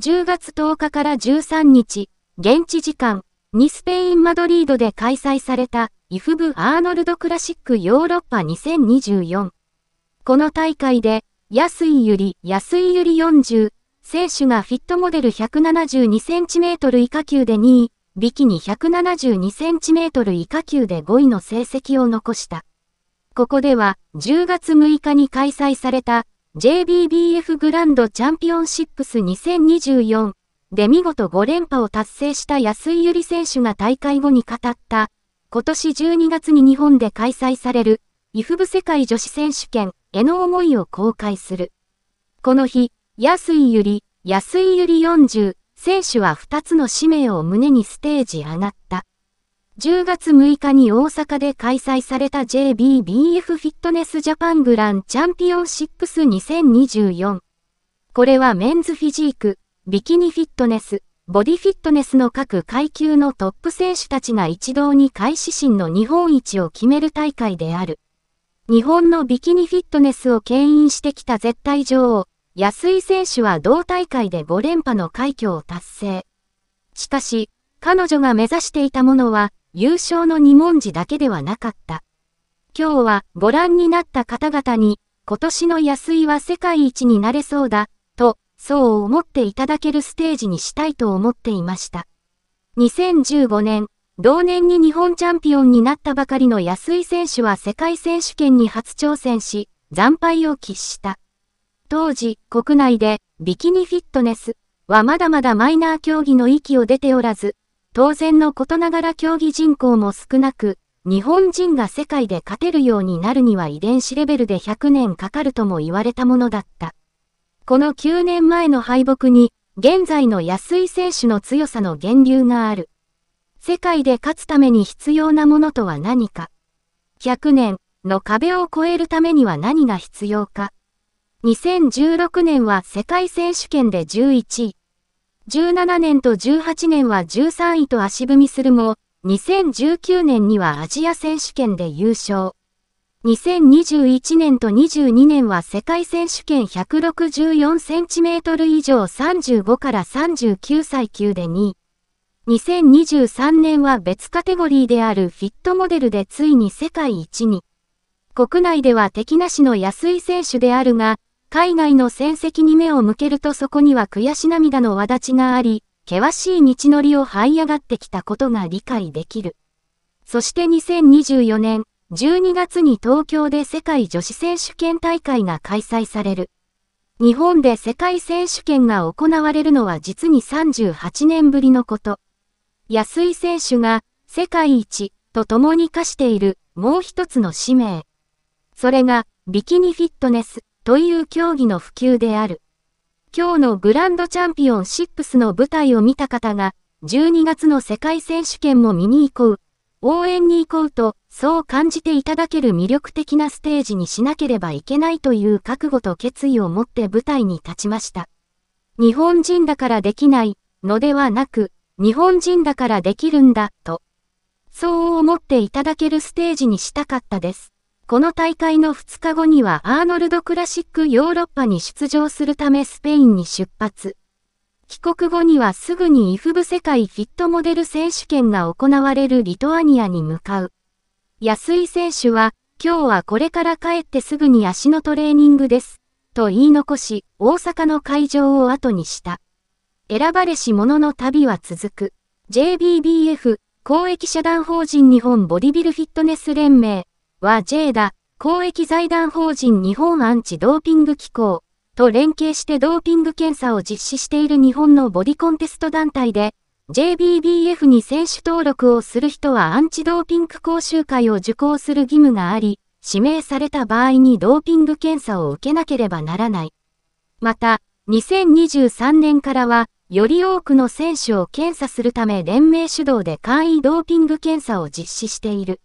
10月10日から13日、現地時間、ニスペイン・マドリードで開催された、イフブ・アーノルド・クラシック・ヨーロッパ2024。この大会で、安井ゆり、安井ゆり40、選手がフィットモデル 172cm 以下級で2位、ビキニ 172cm 以下級で5位の成績を残した。ここでは10月6日に開催された JBBF グランドチャンピオンシップス2024で見事5連覇を達成した安井ゆ里選手が大会後に語った、今年12月に日本で開催される、イフブ世界女子選手権への思いを公開する。この日、安井ゆ里、安井ゆ里40選手は2つの使命を胸にステージ上がった。10月6日に大阪で開催された JBBF フィットネスジャパングランチャンピオンシップス2024。これはメンズフィジーク、ビキニフィットネス、ボディフィットネスの各階級のトップ選手たちが一堂に会始心の日本一を決める大会である。日本のビキニフィットネスを牽引してきた絶対女王、安井選手は同大会で5連覇の快挙を達成。しかし、彼女が目指していたものは、優勝の二文字だけではなかった。今日はご覧になった方々に、今年の安井は世界一になれそうだ、と、そう思っていただけるステージにしたいと思っていました。2015年、同年に日本チャンピオンになったばかりの安井選手は世界選手権に初挑戦し、惨敗を喫した。当時、国内でビキニフィットネスはまだまだマイナー競技の域を出ておらず、当然のことながら競技人口も少なく、日本人が世界で勝てるようになるには遺伝子レベルで100年かかるとも言われたものだった。この9年前の敗北に、現在の安井選手の強さの源流がある。世界で勝つために必要なものとは何か。100年の壁を越えるためには何が必要か。2016年は世界選手権で11位。17年と18年は13位と足踏みするも、2019年にはアジア選手権で優勝。2021年と22年は世界選手権 164cm 以上35から39歳級で2位。2023年は別カテゴリーであるフィットモデルでついに世界一に。国内では敵なしの安い選手であるが、海外の戦績に目を向けるとそこには悔し涙の輪立ちがあり、険しい道のりを這い上がってきたことが理解できる。そして2024年12月に東京で世界女子選手権大会が開催される。日本で世界選手権が行われるのは実に38年ぶりのこと。安井選手が世界一と共に課しているもう一つの使命。それがビキニフィットネス。という競技の普及である。今日のグランドチャンピオン6の舞台を見た方が、12月の世界選手権も見に行こう、応援に行こうと、そう感じていただける魅力的なステージにしなければいけないという覚悟と決意を持って舞台に立ちました。日本人だからできないのではなく、日本人だからできるんだ、と。そう思っていただけるステージにしたかったです。この大会の2日後にはアーノルドクラシックヨーロッパに出場するためスペインに出発。帰国後にはすぐにイフブ世界フィットモデル選手権が行われるリトアニアに向かう。安井選手は、今日はこれから帰ってすぐに足のトレーニングです、と言い残し、大阪の会場を後にした。選ばれし者の旅は続く。JBBF、公益社団法人日本ボディビルフィットネス連盟、は J だ、公益財団法人日本アンチドーピング機構と連携してドーピング検査を実施している日本のボディコンテスト団体で、JBBF に選手登録をする人はアンチドーピング講習会を受講する義務があり、指名された場合にドーピング検査を受けなければならない。また、2023年からは、より多くの選手を検査するため連盟主導で簡易ドーピング検査を実施している。